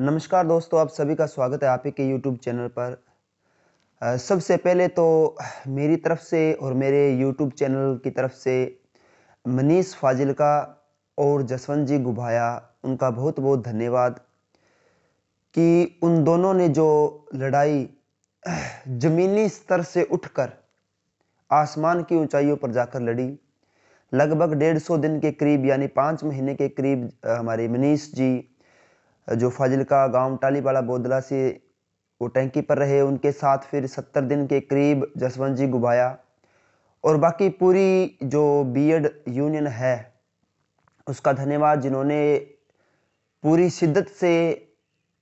नमस्कार दोस्तों आप सभी का स्वागत है आप ही के यूट्यूब चैनल पर सबसे पहले तो मेरी तरफ से और मेरे यूट्यूब चैनल की तरफ से मनीष फाजिल का और जसवंत जी गुभाया उनका बहुत बहुत धन्यवाद कि उन दोनों ने जो लड़ाई ज़मीनी स्तर से उठकर आसमान की ऊंचाइयों पर जाकर लड़ी लगभग डेढ़ सौ दिन के करीब यानी पाँच महीने के करीब हमारे मनीष जी जो फाजिल का गांव टालीपाड़ा बोदला से वो टैंकी पर रहे उनके साथ फिर सत्तर दिन के करीब जसवंत जी गुबाया और बाकी पूरी जो बीएड यूनियन है उसका धन्यवाद जिन्होंने पूरी शिद्दत से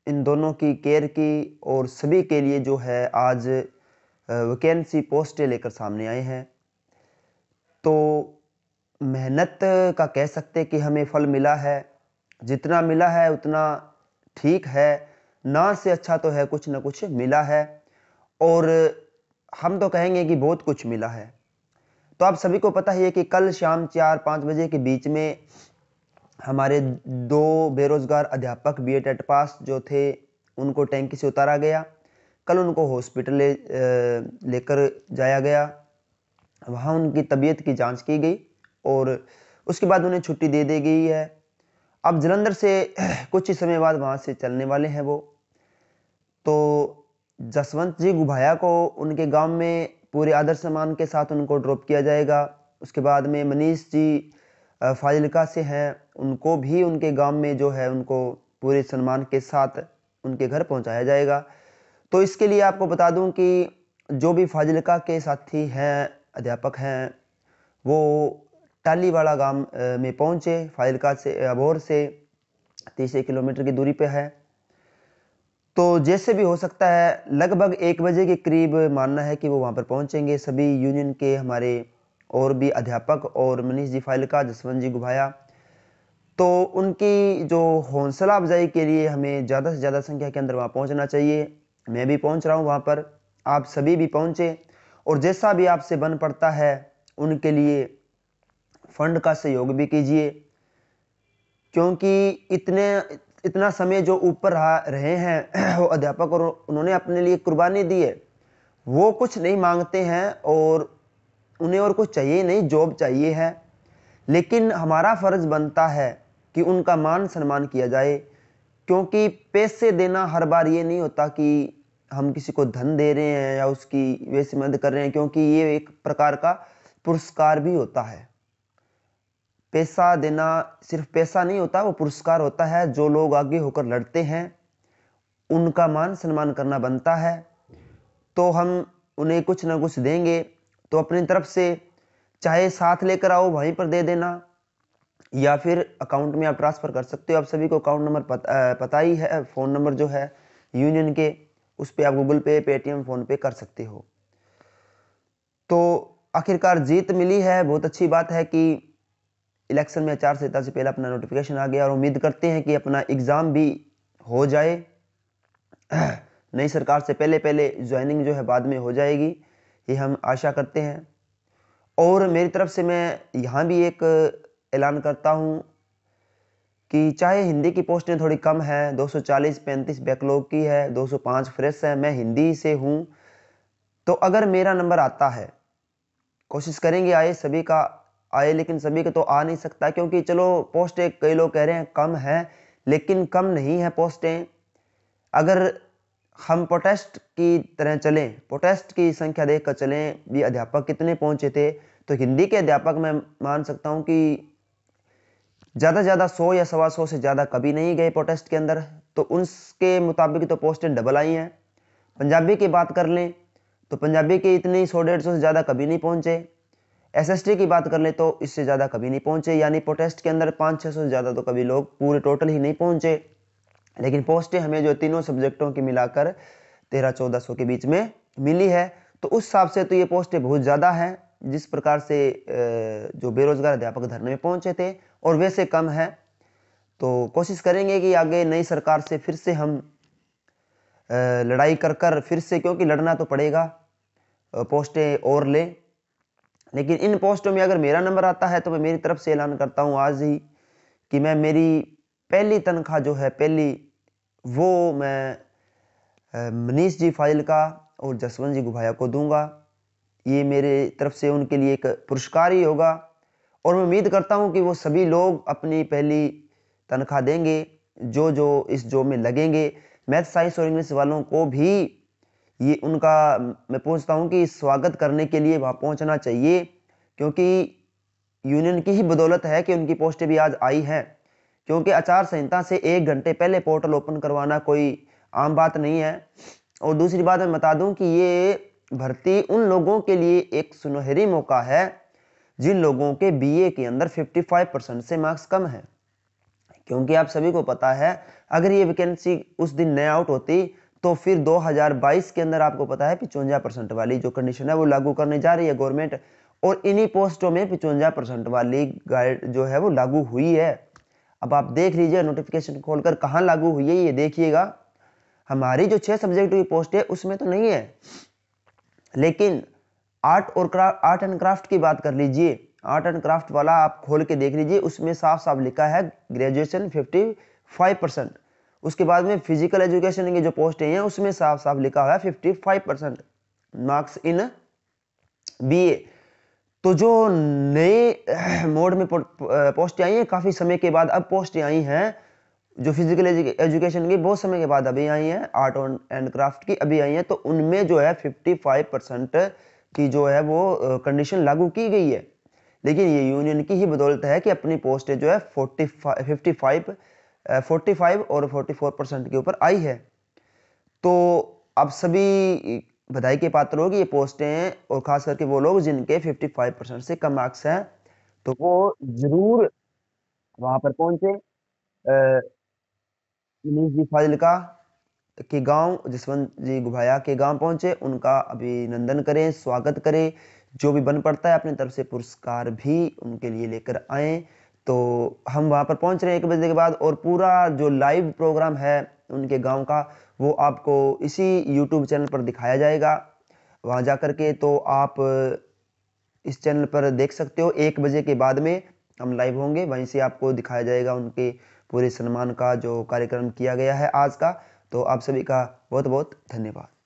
इन दोनों की केयर की और सभी के लिए जो है आज वैकेंसी पोस्टें लेकर सामने आए हैं तो मेहनत का कह सकते कि हमें फल मिला है जितना मिला है उतना ठीक है ना से अच्छा तो है कुछ ना कुछ मिला है और हम तो कहेंगे कि बहुत कुछ मिला है तो आप सभी को पता ही है कि कल शाम चार पाँच बजे के बीच में हमारे दो बेरोज़गार अध्यापक बी एड एट पास जो थे उनको टैंकी से उतारा गया कल उनको हॉस्पिटल ले लेकर जाया गया वहाँ उनकी तबीयत की जांच की गई और उसके बाद उन्हें छुट्टी दे दी गई है अब जलंधर से कुछ ही समय बाद वहाँ से चलने वाले हैं वो तो जसवंत जी गुभाया को उनके गांव में पूरे आदर सम्मान के साथ उनको ड्रॉप किया जाएगा उसके बाद में मनीष जी फाजिलका से हैं उनको भी उनके गांव में जो है उनको पूरे सम्मान के साथ उनके घर पहुंचाया जाएगा तो इसके लिए आपको बता दूं कि जो भी फाजिलका के साथी हैं अध्यापक हैं वो तालीवाड़ा गांव में पहुंचे फाइलका से अबोर से तीस किलोमीटर की दूरी पे है तो जैसे भी हो सकता है लगभग एक बजे के करीब मानना है कि वो वहां पर पहुंचेंगे सभी यूनियन के हमारे और भी अध्यापक और मनीष जी फाइलका जसवंत जी गुभाया तो उनकी जो हौसला अफजाई के लिए हमें ज़्यादा से ज़्यादा संख्या के अंदर वहाँ पहुँचना चाहिए मैं भी पहुँच रहा हूँ वहाँ पर आप सभी भी पहुँचे और जैसा भी आपसे बन पड़ता है उनके लिए फंड का सहयोग भी कीजिए क्योंकि इतने इतना समय जो ऊपर रहा रहे हैं वो अध्यापक और उन्होंने अपने लिए कुर्बानी दी है वो कुछ नहीं मांगते हैं और उन्हें और कुछ चाहिए नहीं जॉब चाहिए है लेकिन हमारा फ़र्ज़ बनता है कि उनका मान सम्मान किया जाए क्योंकि पैसे देना हर बार ये नहीं होता कि हम किसी को धन दे रहे हैं या उसकी वैसे मदद कर रहे हैं क्योंकि ये एक प्रकार का पुरस्कार भी होता है पैसा देना सिर्फ पैसा नहीं होता वो पुरस्कार होता है जो लोग आगे होकर लड़ते हैं उनका मान सम्मान करना बनता है तो हम उन्हें कुछ ना कुछ देंगे तो अपनी तरफ से चाहे साथ लेकर आओ वहीं पर दे देना या फिर अकाउंट में आप ट्रांसफ़र कर सकते हो आप सभी को अकाउंट नंबर पता, पता ही है फ़ोन नंबर जो है यूनियन के उस पर आप गूगल पे पेटीएम फ़ोन पे कर सकते हो तो आखिरकार जीत मिली है बहुत अच्छी बात है कि इलेक्शन में आचार संहिता से पहले अपना नोटिफिकेशन आ गया और उम्मीद करते हैं कि अपना एग्ज़ाम भी हो जाए नई सरकार से पहले पहले ज्वाइनिंग जो है बाद में हो जाएगी ये हम आशा करते हैं और मेरी तरफ से मैं यहाँ भी एक ऐलान करता हूँ कि चाहे हिंदी की पोस्टें थोड़ी कम हैं 240 35 बैकलॉग की है 205 फ्रेश है मैं हिंदी से हूँ तो अगर मेरा नंबर आता है कोशिश करेंगे आए सभी का आए लेकिन सभी के तो आ नहीं सकता क्योंकि चलो पोस्टें कई लोग कह रहे हैं कम है लेकिन कम नहीं है पोस्टें अगर हम प्रोटेस्ट की तरह चलें प्रोटेस्ट की संख्या देख कर चलें भी अध्यापक कितने पहुंचे थे तो हिंदी के अध्यापक मैं मान सकता हूं कि ज़्यादा से ज़्यादा सौ या सवा सौ से ज़्यादा कभी नहीं गए प्रोटेस्ट के अंदर तो उनके मुताबिक तो पोस्टें डबल आई हैं पंजाबी की बात कर लें तो पंजाबी के इतने सौ डेढ़ सौ से ज़्यादा कभी नहीं पहुँचे एस की बात कर ले तो इससे ज़्यादा कभी नहीं पहुंचे यानी प्रोटेस्ट के अंदर पाँच छः सौ से ज़्यादा तो कभी लोग पूरे टोटल ही नहीं पहुंचे लेकिन पोस्टें हमें जो तीनों सब्जेक्टों की मिलाकर तेरह चौदह सौ के बीच में मिली है तो उस हिसाब से तो ये पोस्टें बहुत ज़्यादा हैं जिस प्रकार से जो बेरोजगार अध्यापक धरने में पहुंचे थे और वैसे कम है तो कोशिश करेंगे कि आगे नई सरकार से फिर से हम लड़ाई कर कर फिर से क्योंकि लड़ना तो पड़ेगा पोस्टें और लें लेकिन इन पोस्टों में अगर मेरा नंबर आता है तो मैं मेरी तरफ से ऐलान करता हूँ आज ही कि मैं मेरी पहली तनख्वाह जो है पहली वो मैं मनीष जी फाजिल का और जसवंत जी गुभाया को दूंगा ये मेरे तरफ से उनके लिए एक पुरस्कार ही होगा और मैं उम्मीद करता हूँ कि वो सभी लोग अपनी पहली तनख्वाह देंगे जो जो इस जॉब में लगेंगे मैथ साइंस और इंग्लिश वालों को भी ये उनका मैं पूछता हूँ कि स्वागत करने के लिए वहाँ पहुँचना चाहिए क्योंकि यूनियन की ही बदौलत है कि उनकी पोस्टें भी आज आई है क्योंकि आचार संहिता से एक घंटे पहले पोर्टल ओपन करवाना कोई आम बात नहीं है और दूसरी बात मैं बता दूं कि ये भर्ती उन लोगों के लिए एक सुनहरी मौका है जिन लोगों के बीए के अंदर 55 परसेंट से मार्क्स कम है क्योंकि आप सभी को पता है अगर ये वैकेंसी उस दिन नए आउट होती तो फिर 2022 के अंदर आपको पता है पिचवंजा परसेंट वाली जो कंडीशन है वो लागू करने जा रही है गवर्नमेंट और इन्हीं पोस्टों में पिचवंजा परसेंट वाली गाइड जो है वो लागू हुई है अब आप देख लीजिए नोटिफिकेशन खोलकर कहां लागू हुई है ये देखिएगा हमारी जो छह सब्जेक्ट की पोस्ट है उसमें तो नहीं है लेकिन आर्ट और क्राफ्ट आर्ट एंड क्राफ्ट की बात कर लीजिए आर्ट एंड क्राफ्ट वाला आप खोल के देख लीजिए उसमें साफ साफ लिखा है ग्रेजुएशन फिफ्टी फाइव परसेंट उसके बाद में फिजिकल एजुकेशन की जो पोस्टें हैं उसमें साफ साफ लिखा हुआ है fifty five percent marks in B A तो जो नए मोड में पोस्टें आई हैं काफ़ी समय के बाद अब पोस्टें आई हैं जो फिजिकल एजुकेशन की बहुत समय के बाद अभी आई हैं आर्ट एंड क्राफ्ट की अभी आई हैं तो उनमें जो है फाइव परसेंट की जो है वो कंडीशन लागू की गई है लेकिन ये यूनियन की ही बदौलत है कि अपनी पोस्टें जो है फोर्टी फाइव फिफ्टी फाइव 45 और 44 परसेंट के ऊपर आई है तो आप सभी बधाई के पात्र लोग ये पोस्टें हैं और ख़ास करके वो लोग जिनके 55 परसेंट से कम मार्क्स हैं तो वो ज़रूर वहां पर पहुंचे मुनीस फाजिल का के गांव जसवंत जी गुभाया के गांव पहुंचे उनका अभिनंदन करें स्वागत करें जो भी बन पड़ता है अपने तरफ से पुरस्कार भी उनके लिए लेकर आए तो हम वहाँ पर पहुँच रहे हैं एक बजे के बाद और पूरा जो लाइव प्रोग्राम है उनके गांव का वो आपको इसी यूट्यूब चैनल पर दिखाया जाएगा वहाँ जा कर के तो आप इस चैनल पर देख सकते हो एक बजे के बाद में हम लाइव होंगे वहीं से आपको दिखाया जाएगा उनके पूरे सम्मान का जो कार्यक्रम किया गया है आज का तो आप सभी का बहुत बहुत धन्यवाद